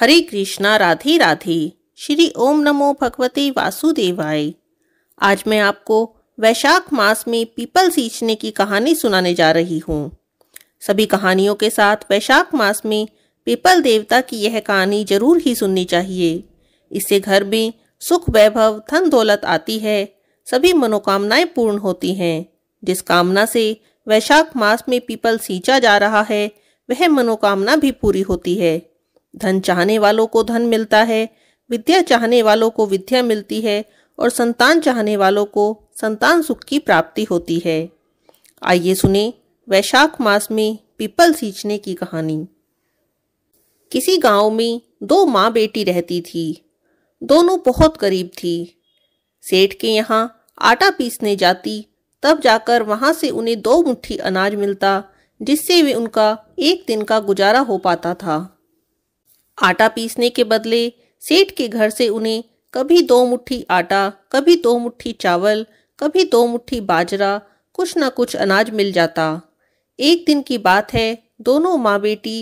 हरे कृष्णा राधे राधे श्री ओम नमो भगवते वासुदेवाय आज मैं आपको वैशाख मास में पीपल सींचने की कहानी सुनाने जा रही हूँ सभी कहानियों के साथ वैशाख मास में पीपल देवता की यह कहानी जरूर ही सुननी चाहिए इससे घर में सुख वैभव धन दौलत आती है सभी मनोकामनाएं पूर्ण होती हैं जिस कामना से वैशाख मास में पीपल सींचा जा रहा है वह मनोकामना भी पूरी होती है धन चाहने वालों को धन मिलता है विद्या चाहने वालों को विद्या मिलती है और संतान चाहने वालों को संतान सुख की प्राप्ति होती है आइए सुने वैशाख मास में पीपल सींचने की कहानी किसी गांव में दो माँ बेटी रहती थी दोनों बहुत गरीब थी सेठ के यहाँ आटा पीसने जाती तब जाकर वहां से उन्हें दो मुट्ठी अनाज मिलता जिससे वे उनका एक दिन का गुजारा हो पाता था आटा पीसने के बदले सेठ के घर से उन्हें कभी दो मुट्ठी आटा कभी दो मुट्ठी चावल कभी दो मुट्ठी बाजरा कुछ ना कुछ अनाज मिल जाता एक दिन की बात है दोनों माँ बेटी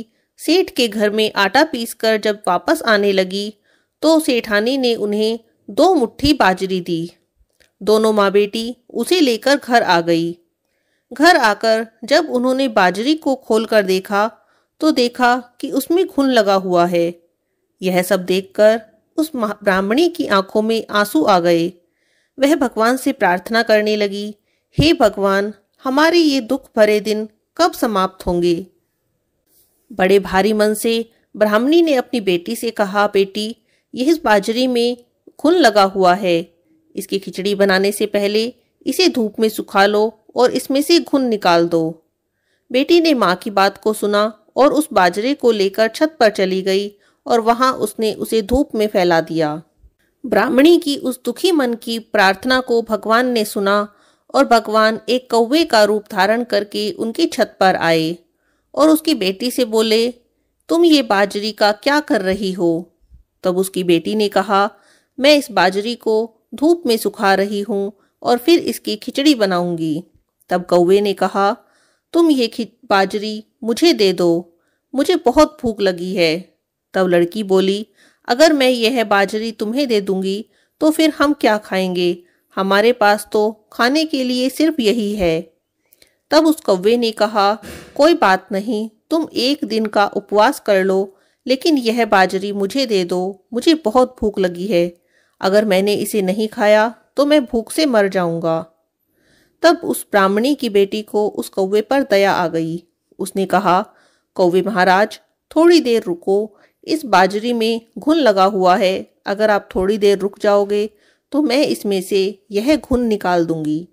सेठ के घर में आटा पीसकर जब वापस आने लगी तो सेठानी ने उन्हें दो मुट्ठी बाजरी दी दोनों माँ बेटी उसे लेकर घर आ गई घर आकर जब उन्होंने बाजरी को खोलकर देखा तो देखा कि उसमें घुन लगा हुआ है यह सब देखकर उस ब्राह्मणी की आंखों में आंसू आ गए वह भगवान से प्रार्थना करने लगी हे भगवान हमारे ये दुख भरे दिन कब समाप्त होंगे बड़े भारी मन से ब्राह्मणी ने अपनी बेटी से कहा बेटी यह इस बाजरी में खुन लगा हुआ है इसकी खिचड़ी बनाने से पहले इसे धूप में सुखा लो और इसमें से घुन निकाल दो बेटी ने माँ की बात को सुना और उस बाजरे को लेकर छत पर चली गई और वहां उसने उसे धूप में फैला दिया ब्राह्मणी की उस दुखी मन की प्रार्थना को भगवान ने सुना और भगवान एक कौवे का रूप धारण करके उनकी छत पर आए और उसकी बेटी से बोले तुम ये बाजरी का क्या कर रही हो तब उसकी बेटी ने कहा मैं इस बाजरी को धूप में सुखा रही हूँ और फिर इसकी खिचड़ी बनाऊंगी तब कौवे ने कहा तुम ये बाजरी मुझे दे दो मुझे बहुत भूख लगी है तब लड़की बोली अगर मैं यह बाजरी तुम्हें दे दूंगी तो फिर हम क्या खाएंगे हमारे पास तो खाने के लिए सिर्फ यही है तब उस कौवे ने कहा कोई बात नहीं तुम एक दिन का उपवास कर लो लेकिन यह बाजरी मुझे दे दो मुझे बहुत भूख लगी है अगर मैंने इसे नहीं खाया तो मैं भूख से मर जाऊंगा तब उस ब्राह्मणी की बेटी को उस कौवे पर दया आ गई उसने कहा कौवे महाराज थोड़ी देर रुको इस बाजरी में घुन लगा हुआ है अगर आप थोड़ी देर रुक जाओगे तो मैं इसमें से यह घुन निकाल दूंगी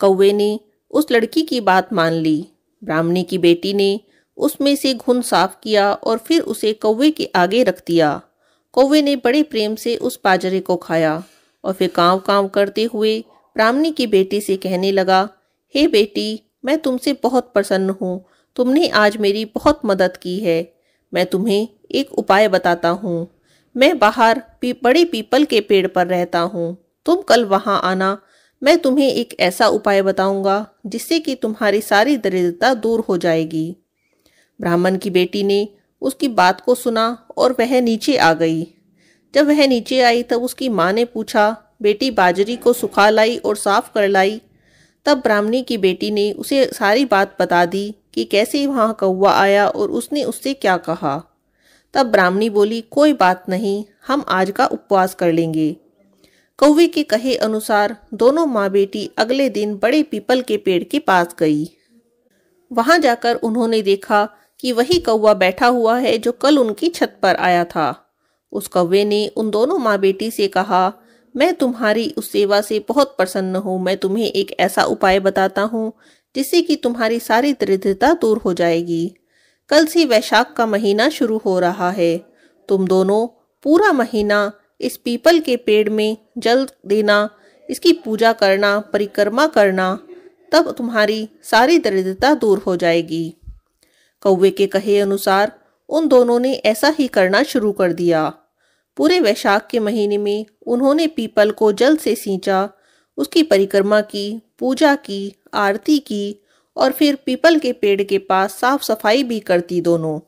कौवे ने उस लड़की की बात मान ली ब्राह्मणी की बेटी ने उसमें से घुन साफ किया और फिर उसे कौवे के आगे रख दिया कौवे ने बड़े प्रेम से उस बाजरे को खाया और फिर कांव कांव करते हुए रामनी की बेटी से कहने लगा हे hey बेटी मैं तुमसे बहुत प्रसन्न हूँ तुमने आज मेरी बहुत मदद की है मैं तुम्हें एक उपाय बताता हूँ मैं बाहर पी, बड़े पीपल के पेड़ पर रहता हूँ तुम कल वहाँ आना मैं तुम्हें एक ऐसा उपाय बताऊंगा जिससे कि तुम्हारी सारी दरिद्रता दूर हो जाएगी ब्राह्मण की बेटी ने उसकी बात को सुना और वह नीचे आ गई जब वह नीचे आई तब उसकी माँ ने पूछा बेटी बाजरी को सुखा लाई और साफ कर लाई तब ब्राह्मणी की बेटी ने उसे सारी बात बता दी कि कैसे वहाँ कौआ आया और उसने उससे क्या कहा तब ब्राह्मणी बोली कोई बात नहीं हम आज का उपवास कर लेंगे कौवे के कहे अनुसार दोनों माँ बेटी अगले दिन बड़े पीपल के पेड़ के पास गई वहां जाकर उन्होंने देखा कि वही कौवा बैठा हुआ है जो कल उनकी छत पर आया था उस कौवे ने उन दोनों माँ बेटी से कहा मैं तुम्हारी उस सेवा से बहुत प्रसन्न हूँ मैं तुम्हें एक ऐसा उपाय बताता हूँ जिससे कि तुम्हारी सारी दरिद्रता दूर हो जाएगी कल से वैशाख का महीना शुरू हो रहा है तुम दोनों पूरा महीना इस पीपल के पेड़ में जल देना इसकी पूजा करना परिक्रमा करना तब तुम्हारी सारी दरिद्रता दूर हो जाएगी कौवे के कहे अनुसार उन दोनों ने ऐसा ही करना शुरू कर दिया पूरे वैशाख के महीने में उन्होंने पीपल को जल से सींचा उसकी परिक्रमा की पूजा की आरती की और फिर पीपल के पेड़ के पास साफ सफाई भी करती दोनों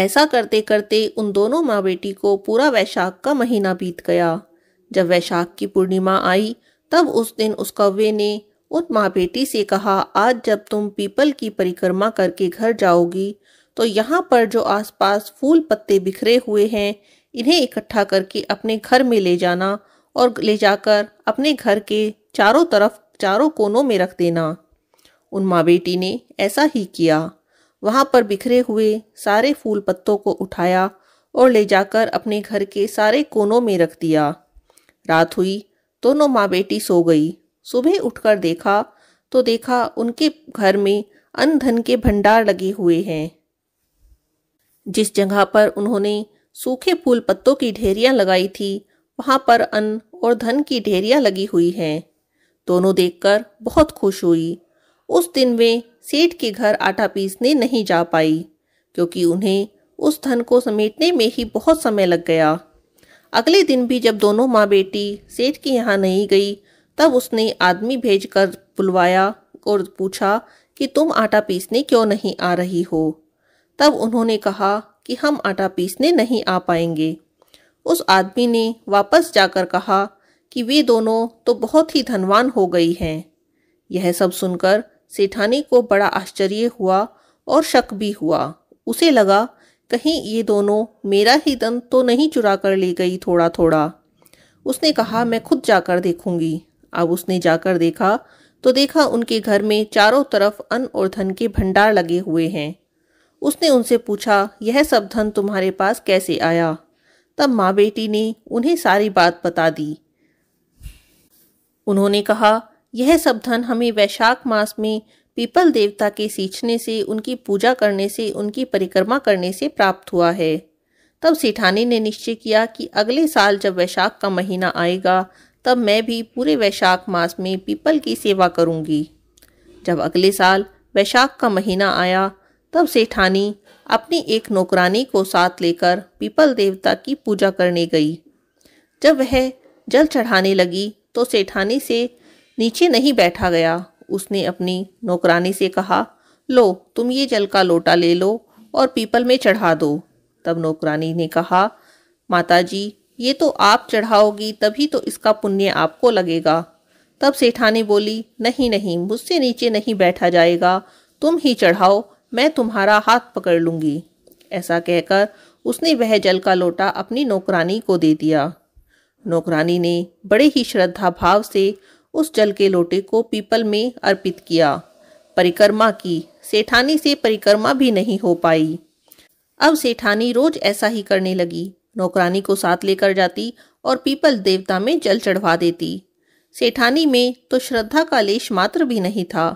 ऐसा करते करते उन दोनों माँ बेटी को पूरा वैशाख का महीना बीत गया जब वैशाख की पूर्णिमा आई तब उस दिन उस कौवे ने उन माँ बेटी से कहा आज जब तुम पीपल की परिक्रमा करके घर जाओगी तो यहाँ पर जो आसपास फूल पत्ते बिखरे हुए हैं इन्हें इकट्ठा करके अपने घर में ले जाना और ले जाकर अपने घर के चारों तरफ चारों कोनों में रख देना उन माँ बेटी ने ऐसा ही किया वहाँ पर बिखरे हुए सारे फूल पत्तों को उठाया और ले जाकर अपने घर के सारे कोनों में रख दिया रात हुई दोनों माँ बेटी सो गई सुबह उठकर देखा तो देखा उनके घर में धन के भंडार लगे हुए हैं जिस जगह पर उन्होंने सूखे फूल पत्तों की ढेरियां लगाई थी वहां पर अन्न और धन की ढेरियां लगी हुई हैं दोनों देखकर बहुत खुश हुई उस दिन वे सेठ के घर आटा पीसने नहीं जा पाई क्योंकि उन्हें उस धन को समेटने में ही बहुत समय लग गया अगले दिन भी जब दोनों माँ बेटी सेठ के यहाँ नहीं गई तब उसने आदमी भेज कर बुलवाया और पूछा कि तुम आटा पीसने क्यों नहीं आ रही हो तब उन्होंने कहा कि हम आटा पीसने नहीं आ पाएंगे उस आदमी ने वापस जाकर कहा कि वे दोनों तो बहुत ही धनवान हो गई हैं यह सब सुनकर सेठानी को बड़ा आश्चर्य हुआ और शक भी हुआ उसे लगा कहीं ये दोनों मेरा ही धन तो नहीं चुरा कर ले गई थोड़ा थोड़ा उसने कहा मैं खुद जाकर देखूंगी अब उसने जाकर देखा तो देखा उनके घर में चारों तरफ अन्न और धन के भंडार लगे हुए हैं उसने उनसे पूछा यह सब धन तुम्हारे पास कैसे आया तब माँ बेटी ने उन्हें सारी बात बता दी उन्होंने कहा यह सब धन हमें वैशाख मास में पीपल देवता के सींचने से उनकी पूजा करने से उनकी परिक्रमा करने से प्राप्त हुआ है तब सेठानी ने निश्चय किया कि अगले साल जब वैशाख का महीना आएगा तब मैं भी पूरे वैशाख मास में पीपल की सेवा करूंगी। जब अगले साल वैशाख का महीना आया तब सेठानी अपनी एक नौकरानी को साथ लेकर पीपल देवता की पूजा करने गई जब वह जल चढ़ाने लगी तो सेठानी से नीचे नहीं बैठा गया उसने अपनी नौकरानी से कहा लो तुम ये जल का लोटा ले लो और पीपल में चढ़ा दो तब नौकरानी ने कहा माताजी ये तो आप चढ़ाओगी तभी तो इसका पुण्य आपको लगेगा तब सेठानी बोली नहीं नहीं मुझसे नीचे नहीं बैठा जाएगा तुम ही चढ़ाओ मैं तुम्हारा हाथ पकड़ लूंगी ऐसा कहकर उसने वह जल का लोटा अपनी नौकरानी को दे दिया नौकरानी ने बड़े ही श्रद्धा भाव से उस जल के लोटे को पीपल में अर्पित किया परिक्रमा की सेठानी से परिक्रमा भी नहीं हो पाई अब सेठानी रोज ऐसा ही करने लगी नौकरानी को साथ लेकर जाती और पीपल देवता में जल चढ़वा देती सेठानी में तो श्रद्धा का लेश मात्र भी नहीं था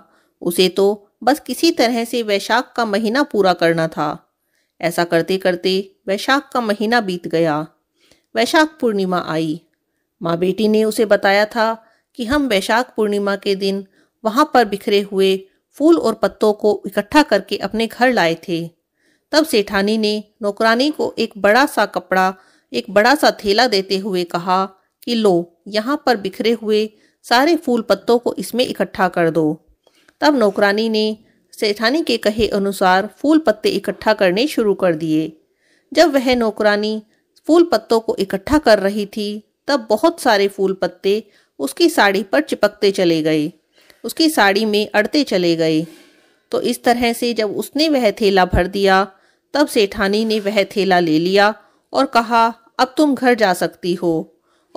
उसे तो बस किसी तरह से वैशाख का महीना पूरा करना था ऐसा करते करते वैशाख का महीना बीत गया वैशाख पूर्णिमा आई माँ बेटी ने उसे बताया था कि हम वैशाख पूर्णिमा के दिन वहाँ पर बिखरे हुए फूल और पत्तों को इकट्ठा करके अपने घर लाए थे तब सेठानी ने नौकरानी को एक बड़ा सा कपड़ा एक बड़ा सा थैला देते हुए कहा कि लो यहाँ पर बिखरे हुए सारे फूल पत्तों को इसमें इकट्ठा कर दो तब नौकरानी ने सेठानी के कहे अनुसार फूल पत्ते इकट्ठा करने शुरू कर दिए जब वह नौकरानी फूल पत्तों को इकट्ठा कर रही थी तब बहुत सारे फूल पत्ते उसकी साड़ी पर चिपकते चले गए उसकी साड़ी में अड़ते चले गए तो इस तरह से जब उसने वह थैला भर दिया तब सेठानी ने वह थैला ले लिया और कहा अब तुम घर जा सकती हो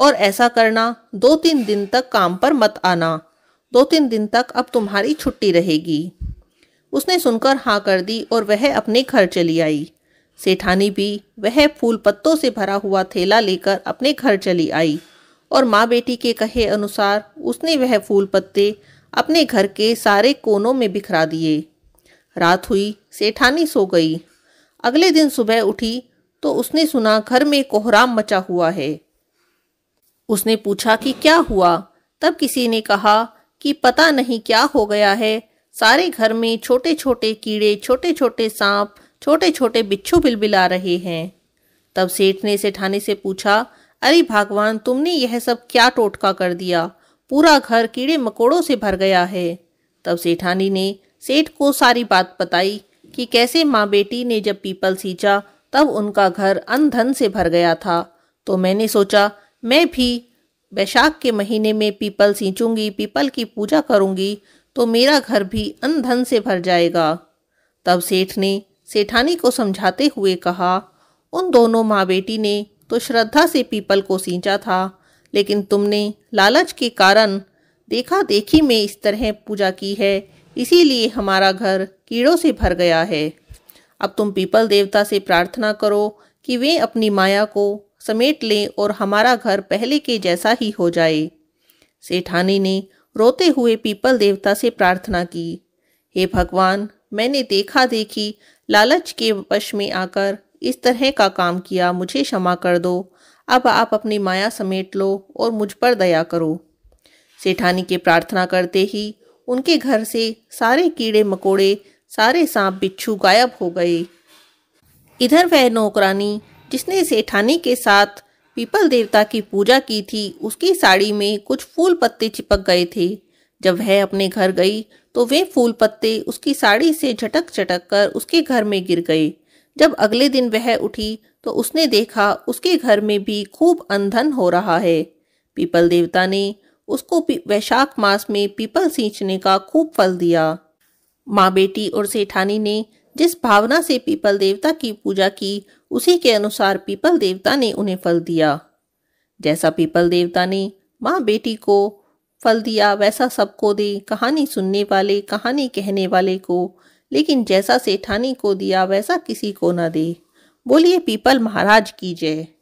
और ऐसा करना दो तीन दिन तक काम पर मत आना दो तीन दिन तक अब तुम्हारी छुट्टी रहेगी उसने सुनकर हाँ कर दी और वह अपने घर चली आई सेठानी भी वह फूल पत्तों से भरा हुआ थैला लेकर अपने घर चली आई और माँ बेटी के कहे अनुसार उसने वह फूल पत्ते अपने घर के सारे कोनों में बिखरा दिए रात हुई सेठानी सो गई अगले दिन सुबह उठी तो उसने सुना घर में कोहराम मचा हुआ है उसने पूछा कि क्या हुआ तब किसी ने कहा कि पता नहीं क्या हो गया है सारे घर में छोटे छोटे कीड़े छोटे छोटे सांप छोटे छोटे बिच्छू बिलबिला रहे हैं तब सेठ ने सेठानी से पूछा अरे भगवान तुमने यह सब क्या टोटका कर दिया पूरा घर कीड़े मकोड़ों से भर गया है तब सेठानी ने सेठ को सारी बात बताई कि कैसे माँ बेटी ने जब पीपल सींचा तब उनका घर अनधन से भर गया था तो मैंने सोचा मैं भी बैशाख के महीने में पीपल सींचूंगी पीपल की पूजा करूंगी तो मेरा घर भी अन धन से भर जाएगा तब सेठ ने सेठानी को समझाते हुए कहा उन दोनों माँ बेटी ने तो श्रद्धा से पीपल को सींचा था लेकिन तुमने लालच के कारण देखा देखी में इस तरह पूजा की है इसीलिए हमारा घर कीड़ों से भर गया है अब तुम पीपल देवता से प्रार्थना करो कि वे अपनी माया को समेट लें और हमारा घर पहले के जैसा ही हो जाए सेठानी ने रोते हुए पीपल देवता से प्रार्थना की हे भगवान मैंने देखा देखी लालच के वश में आकर इस तरह का काम किया मुझे क्षमा कर दो अब आप अपनी माया समेट लो और मुझ पर दया करो सेठानी के प्रार्थना करते ही उनके घर से सारे कीड़े मकोड़े सारे सांप बिच्छू गायब हो गए इधर वह नौकरानी जिसने सेठानी के साथ पीपल देवता की पूजा की थी उसकी साड़ी में कुछ फूल पत्ते चिपक गए थे जब वह अपने घर गई तो वे फूल पत्ते उसकी साड़ी से झटक झटक कर उसके घर में गिर गए जब अगले दिन वह उठी तो उसने देखा उसके घर में भी खूब अंधन हो रहा है पीपल देवता ने उसको वैशाख मास में पीपल सींचने का खूब फल दिया माँ बेटी और सेठानी ने जिस भावना से पीपल देवता की पूजा की उसी के अनुसार पीपल देवता ने उन्हें फल दिया जैसा पीपल देवता ने माँ बेटी को फल दिया वैसा सबको दे कहानी सुनने वाले कहानी कहने वाले को लेकिन जैसा सेठानी को दिया वैसा किसी को न दे बोलिए पीपल महाराज की जय